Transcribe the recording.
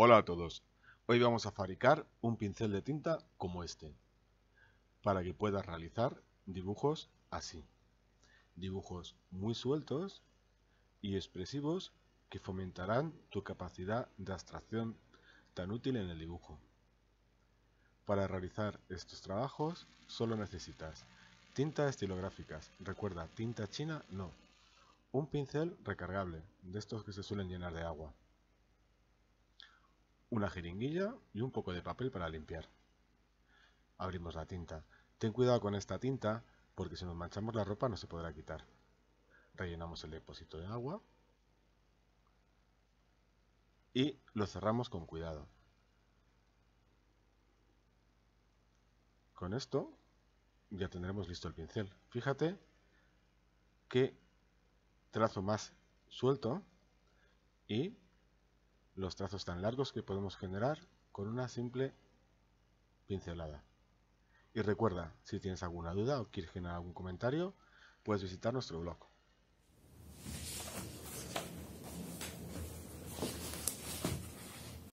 Hola a todos, hoy vamos a fabricar un pincel de tinta como este para que puedas realizar dibujos así, dibujos muy sueltos y expresivos que fomentarán tu capacidad de abstracción tan útil en el dibujo. Para realizar estos trabajos solo necesitas tinta estilográficas, recuerda tinta china no, un pincel recargable de estos que se suelen llenar de agua una jeringuilla y un poco de papel para limpiar. Abrimos la tinta. Ten cuidado con esta tinta porque si nos manchamos la ropa no se podrá quitar. Rellenamos el depósito de agua y lo cerramos con cuidado. Con esto ya tendremos listo el pincel. Fíjate qué trazo más suelto y los trazos tan largos que podemos generar con una simple pincelada. Y recuerda, si tienes alguna duda o quieres generar algún comentario, puedes visitar nuestro blog.